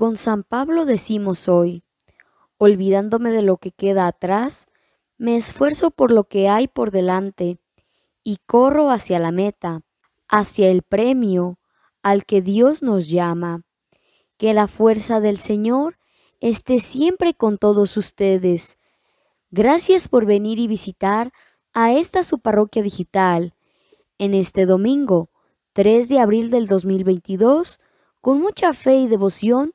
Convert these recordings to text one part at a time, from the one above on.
Con San Pablo decimos hoy, olvidándome de lo que queda atrás, me esfuerzo por lo que hay por delante y corro hacia la meta, hacia el premio al que Dios nos llama. Que la fuerza del Señor esté siempre con todos ustedes. Gracias por venir y visitar a esta su parroquia digital en este domingo, 3 de abril del 2022, con mucha fe y devoción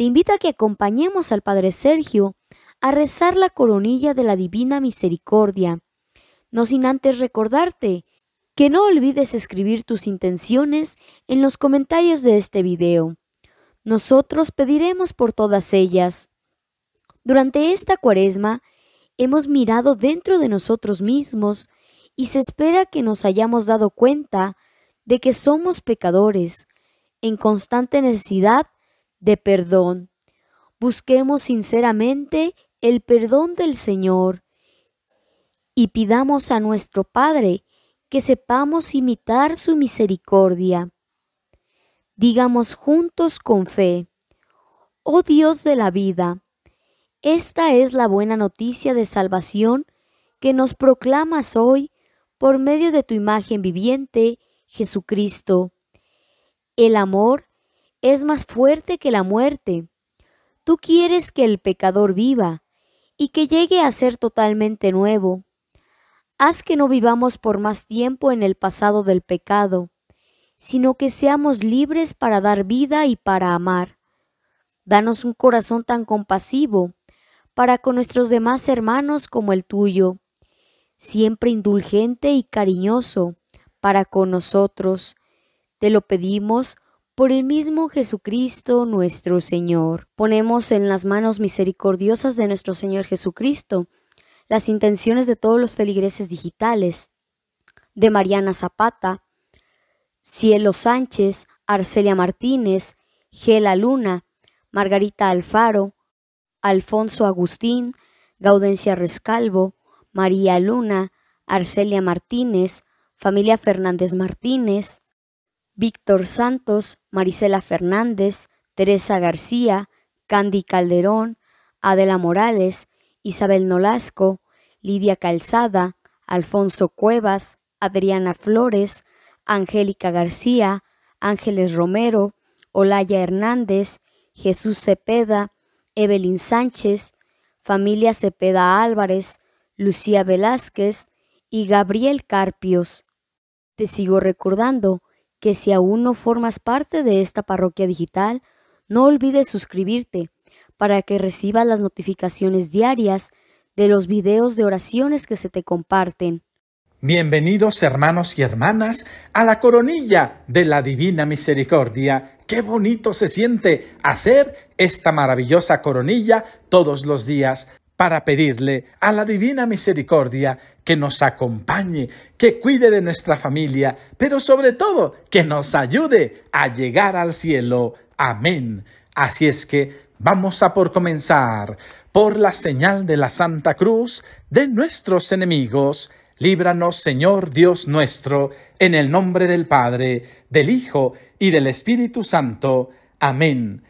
te invito a que acompañemos al Padre Sergio a rezar la coronilla de la Divina Misericordia, no sin antes recordarte que no olvides escribir tus intenciones en los comentarios de este video. Nosotros pediremos por todas ellas. Durante esta cuaresma hemos mirado dentro de nosotros mismos y se espera que nos hayamos dado cuenta de que somos pecadores, en constante necesidad de perdón. Busquemos sinceramente el perdón del Señor y pidamos a nuestro Padre que sepamos imitar su misericordia. Digamos juntos con fe, oh Dios de la vida, esta es la buena noticia de salvación que nos proclamas hoy por medio de tu imagen viviente, Jesucristo. El amor es más fuerte que la muerte. Tú quieres que el pecador viva y que llegue a ser totalmente nuevo. Haz que no vivamos por más tiempo en el pasado del pecado, sino que seamos libres para dar vida y para amar. Danos un corazón tan compasivo para con nuestros demás hermanos como el tuyo, siempre indulgente y cariñoso para con nosotros. Te lo pedimos por el mismo Jesucristo nuestro Señor. Ponemos en las manos misericordiosas de nuestro Señor Jesucristo las intenciones de todos los feligreses digitales, de Mariana Zapata, Cielo Sánchez, Arcelia Martínez, Gela Luna, Margarita Alfaro, Alfonso Agustín, Gaudencia Rescalvo, María Luna, Arcelia Martínez, familia Fernández Martínez, Víctor Santos, Marisela Fernández, Teresa García, Candy Calderón, Adela Morales, Isabel Nolasco, Lidia Calzada, Alfonso Cuevas, Adriana Flores, Angélica García, Ángeles Romero, Olaya Hernández, Jesús Cepeda, Evelyn Sánchez, familia Cepeda Álvarez, Lucía Velázquez y Gabriel Carpios. Te sigo recordando que si aún no formas parte de esta parroquia digital, no olvides suscribirte para que recibas las notificaciones diarias de los videos de oraciones que se te comparten. Bienvenidos hermanos y hermanas a la coronilla de la Divina Misericordia. Qué bonito se siente hacer esta maravillosa coronilla todos los días para pedirle a la divina misericordia que nos acompañe, que cuide de nuestra familia, pero sobre todo que nos ayude a llegar al cielo. Amén. Así es que vamos a por comenzar. Por la señal de la Santa Cruz de nuestros enemigos, líbranos Señor Dios nuestro, en el nombre del Padre, del Hijo y del Espíritu Santo. Amén.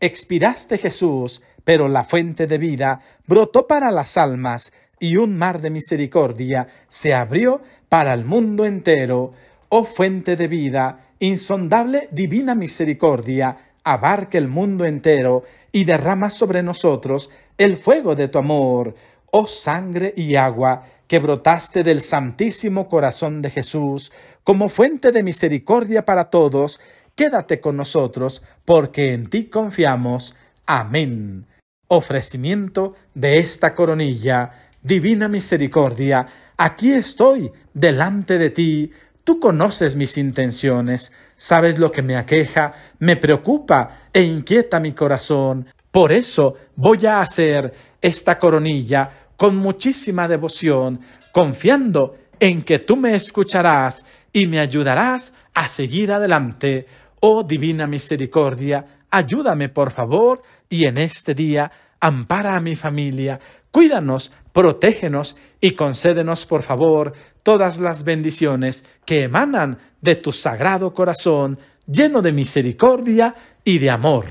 Expiraste Jesús, pero la fuente de vida brotó para las almas y un mar de misericordia se abrió para el mundo entero. Oh fuente de vida, insondable divina misericordia, abarca el mundo entero y derrama sobre nosotros el fuego de tu amor. Oh sangre y agua que brotaste del santísimo corazón de Jesús, como fuente de misericordia para todos, quédate con nosotros, porque en ti confiamos. Amén ofrecimiento de esta coronilla, divina misericordia, aquí estoy delante de ti, tú conoces mis intenciones, sabes lo que me aqueja, me preocupa e inquieta mi corazón. Por eso voy a hacer esta coronilla con muchísima devoción, confiando en que tú me escucharás y me ayudarás a seguir adelante. Oh divina misericordia, ayúdame por favor y en este día ampara a mi familia, cuídanos, protégenos y concédenos, por favor, todas las bendiciones que emanan de tu sagrado corazón lleno de misericordia y de amor.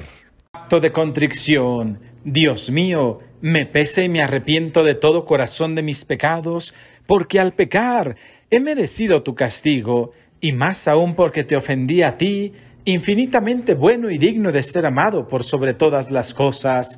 Acto de contrición. Dios mío, me pese y me arrepiento de todo corazón de mis pecados, porque al pecar he merecido tu castigo, y más aún porque te ofendí a ti, infinitamente bueno y digno de ser amado por sobre todas las cosas.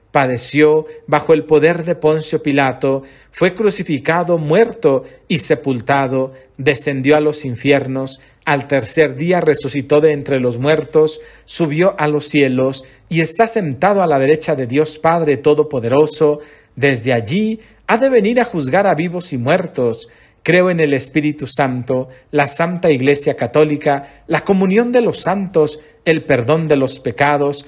padeció bajo el poder de Poncio Pilato, fue crucificado, muerto y sepultado, descendió a los infiernos, al tercer día resucitó de entre los muertos, subió a los cielos y está sentado a la derecha de Dios Padre Todopoderoso. Desde allí ha de venir a juzgar a vivos y muertos. Creo en el Espíritu Santo, la Santa Iglesia Católica, la comunión de los santos, el perdón de los pecados,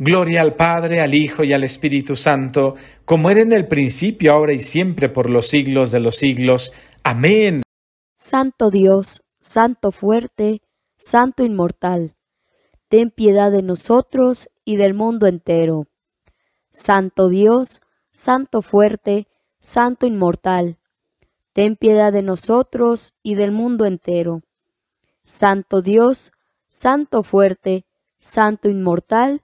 Gloria al Padre, al Hijo y al Espíritu Santo, como era en el principio, ahora y siempre, por los siglos de los siglos. Amén. Santo Dios, Santo fuerte, Santo inmortal, ten piedad de nosotros y del mundo entero. Santo Dios, Santo fuerte, Santo inmortal, ten piedad de nosotros y del mundo entero. Santo Dios, Santo fuerte, Santo inmortal,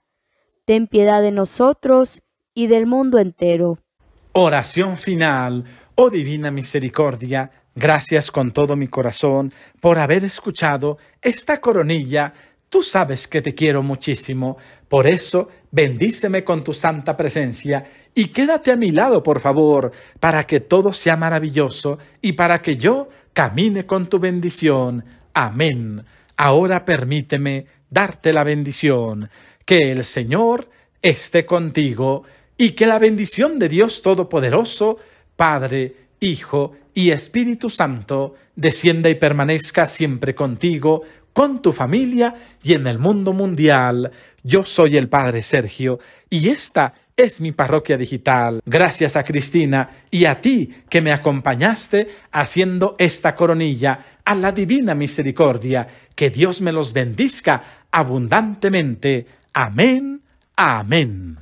ten piedad de nosotros y del mundo entero. Oración final. Oh Divina Misericordia, gracias con todo mi corazón por haber escuchado esta coronilla. Tú sabes que te quiero muchísimo, por eso bendíceme con tu santa presencia y quédate a mi lado, por favor, para que todo sea maravilloso y para que yo camine con tu bendición. Amén. Ahora permíteme darte la bendición. Que el Señor esté contigo y que la bendición de Dios Todopoderoso, Padre, Hijo y Espíritu Santo, descienda y permanezca siempre contigo, con tu familia y en el mundo mundial. Yo soy el Padre Sergio y esta es mi parroquia digital. Gracias a Cristina y a ti que me acompañaste haciendo esta coronilla a la divina misericordia. Que Dios me los bendizca abundantemente. Amén, amén.